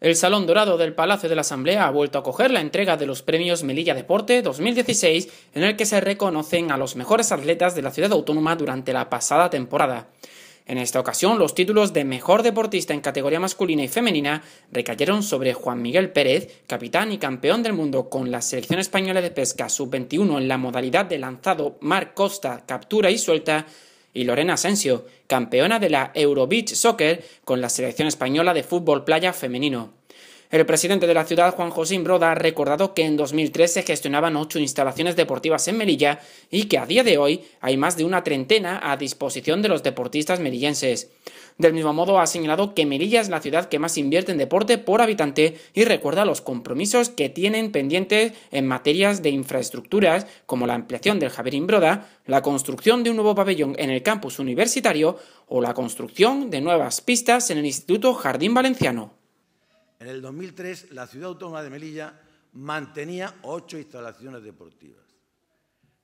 El Salón Dorado del Palacio de la Asamblea ha vuelto a coger la entrega de los premios Melilla Deporte 2016, en el que se reconocen a los mejores atletas de la ciudad autónoma durante la pasada temporada. En esta ocasión, los títulos de mejor deportista en categoría masculina y femenina recayeron sobre Juan Miguel Pérez, capitán y campeón del mundo con la selección española de pesca sub-21 en la modalidad de lanzado mar costa, captura y suelta, y Lorena Asensio, campeona de la Eurobeach Soccer con la selección española de fútbol playa femenino. El presidente de la ciudad, Juan José Imbroda, ha recordado que en 2003 se gestionaban ocho instalaciones deportivas en Melilla y que a día de hoy hay más de una treintena a disposición de los deportistas merillenses. Del mismo modo, ha señalado que Melilla es la ciudad que más invierte en deporte por habitante y recuerda los compromisos que tienen pendientes en materias de infraestructuras, como la ampliación del Javier Imbroda, la construcción de un nuevo pabellón en el campus universitario o la construcción de nuevas pistas en el Instituto Jardín Valenciano. En el 2003, la ciudad autónoma de Melilla mantenía ocho instalaciones deportivas.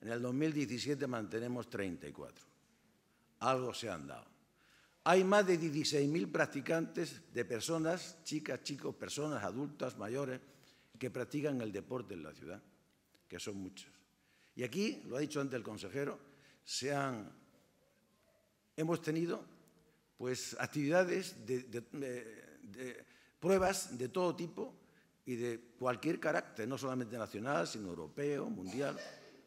En el 2017 mantenemos 34. Algo se han dado. Hay más de 16.000 practicantes de personas, chicas, chicos, personas adultas, mayores, que practican el deporte en la ciudad, que son muchos. Y aquí, lo ha dicho antes el consejero, hemos tenido pues, actividades de, Pruebas de todo tipo y de cualquier carácter, no solamente nacional, sino europeo, mundial.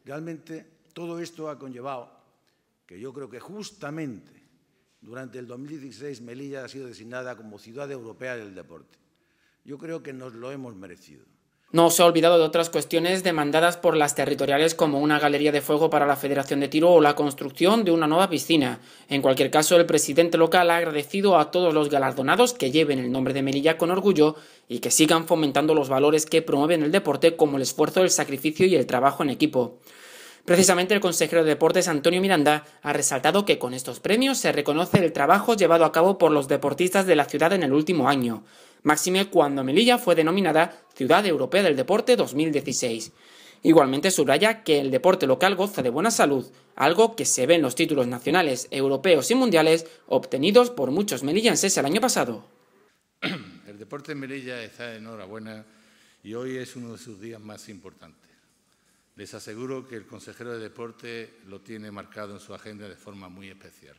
Realmente todo esto ha conllevado que yo creo que justamente durante el 2016 Melilla ha sido designada como Ciudad Europea del Deporte. Yo creo que nos lo hemos merecido. No se ha olvidado de otras cuestiones demandadas por las territoriales como una galería de fuego para la Federación de Tiro o la construcción de una nueva piscina. En cualquier caso, el presidente local ha agradecido a todos los galardonados que lleven el nombre de Melilla con orgullo y que sigan fomentando los valores que promueven el deporte como el esfuerzo, el sacrificio y el trabajo en equipo. Precisamente el consejero de Deportes Antonio Miranda ha resaltado que con estos premios se reconoce el trabajo llevado a cabo por los deportistas de la ciudad en el último año máxime cuando Melilla fue denominada Ciudad Europea del Deporte 2016. Igualmente subraya que el deporte local goza de buena salud, algo que se ve en los títulos nacionales, europeos y mundiales obtenidos por muchos melillenses el año pasado. El deporte en Melilla está enhorabuena y hoy es uno de sus días más importantes. Les aseguro que el consejero de deporte lo tiene marcado en su agenda de forma muy especial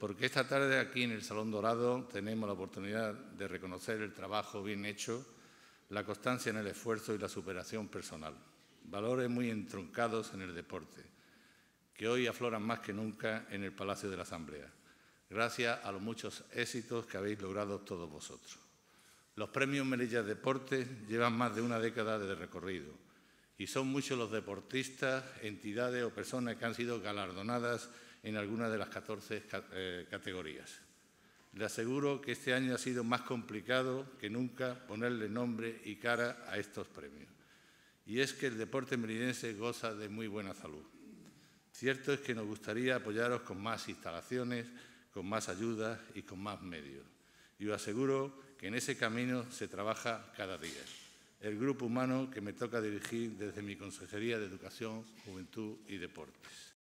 porque esta tarde aquí en el Salón Dorado tenemos la oportunidad de reconocer el trabajo bien hecho, la constancia en el esfuerzo y la superación personal, valores muy entroncados en el deporte, que hoy afloran más que nunca en el Palacio de la Asamblea, gracias a los muchos éxitos que habéis logrado todos vosotros. Los premios de Deportes llevan más de una década de recorrido y son muchos los deportistas, entidades o personas que han sido galardonadas en alguna de las 14 eh, categorías. Le aseguro que este año ha sido más complicado que nunca ponerle nombre y cara a estos premios. Y es que el deporte meridense goza de muy buena salud. Cierto es que nos gustaría apoyaros con más instalaciones, con más ayudas y con más medios. Y os aseguro que en ese camino se trabaja cada día el grupo humano que me toca dirigir desde mi Consejería de Educación, Juventud y Deportes.